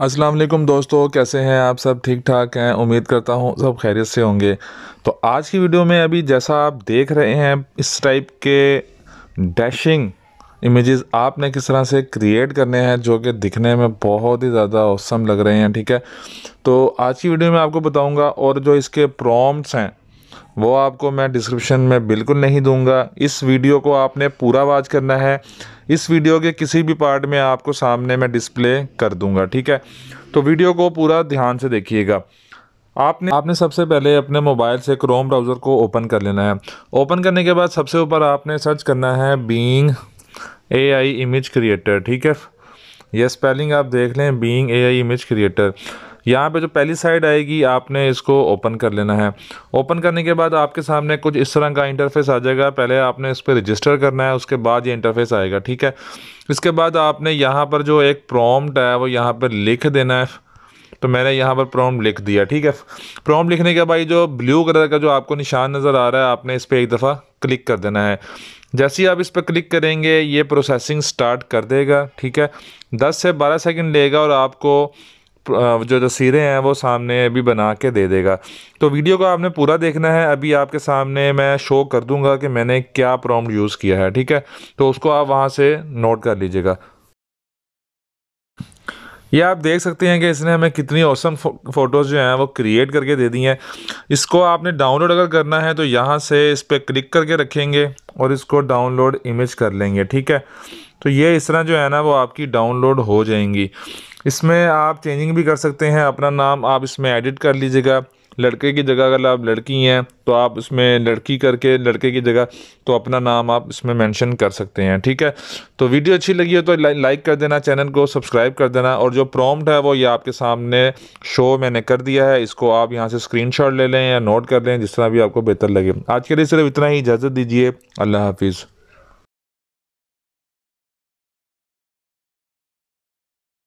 अस्सलाम वालेकुम दोस्तों कैसे हैं आप सब ठीक ठाक हैं उम्मीद करता हूँ सब खैरियत से होंगे तो आज की वीडियो में अभी जैसा आप देख रहे हैं इस टाइप के डैशिंग इमेजेस आपने किस तरह से क्रिएट करने हैं जो कि दिखने में बहुत ही ज़्यादा औसम लग रहे हैं ठीक है तो आज की वीडियो में आपको बताऊँगा और जो इसके प्रॉम्प्ट्स हैं वो आपको मैं डिस्क्रिप्शन में बिल्कुल नहीं दूंगा इस वीडियो को आपने पूरा वाच करना है इस वीडियो के किसी भी पार्ट में आपको सामने मैं डिस्प्ले कर दूंगा ठीक है तो वीडियो को पूरा ध्यान से देखिएगा आपने आपने सबसे पहले अपने मोबाइल से क्रोम ब्राउज़र को ओपन कर लेना है ओपन करने के बाद सबसे ऊपर आपने सर्च करना है Bing A I image creator ठीक है यह स्पेलिंग आप देख लें Bing A I image creator यहाँ पे जो पहली साइड आएगी आपने इसको ओपन कर लेना है ओपन करने के बाद आपके सामने कुछ इस तरह का इंटरफेस आ जाएगा पहले आपने इस पर रजिस्टर करना है उसके बाद ये इंटरफेस आएगा ठीक है इसके बाद आपने यहाँ पर जो एक प्रॉम्प्ट है वो यहाँ पर लिख देना है तो मैंने यहाँ पर प्रोम लिख दिया ठीक है प्रॉम लिखने के बाद जो ब्लू कलर का जो आपको निशान नज़र आ रहा है आपने इस पर एक दफ़ा क्लिक कर देना है जैसे ही आप इस पर क्लिक करेंगे ये प्रोसेसिंग स्टार्ट कर देगा ठीक है 10 से 12 सेकंड लेगा और आपको जो तस्वीरें हैं वो सामने अभी बना के दे देगा तो वीडियो को आपने पूरा देखना है अभी आपके सामने मैं शो कर दूंगा कि मैंने क्या प्रॉम्प्ट यूज़ किया है ठीक है तो उसको आप वहाँ से नोट कर लीजिएगा ये आप देख सकते हैं कि इसने हमें कितनी औसम फ़ोटोज़ जो हैं वो क्रिएट करके दे दी हैं इसको आपने डाउनलोड अगर करना है तो यहाँ से इस पर क्लिक करके रखेंगे और इसको डाउनलोड इमेज कर लेंगे ठीक है तो ये इस तरह जो है ना वो आपकी डाउनलोड हो जाएंगी इसमें आप चेंजिंग भी कर सकते हैं अपना नाम आप इसमें एडिट कर लीजिएगा लड़के की जगह अगर आप लड़की हैं तो आप उसमें लड़की करके लड़के की जगह तो अपना नाम आप इसमें मेंशन कर सकते हैं ठीक है तो वीडियो अच्छी लगी हो तो ला, लाइक कर देना चैनल को सब्सक्राइब कर देना और जो प्रॉम्प्ट है वो ये आपके सामने शो मैंने कर दिया है इसको आप यहाँ से शॉट ले लें या नोट कर लें जिस तरह भी आपको बेहतर लगे आज के लिए सिर्फ इतना ही इजाज़त दीजिए अल्लाह हाफिज़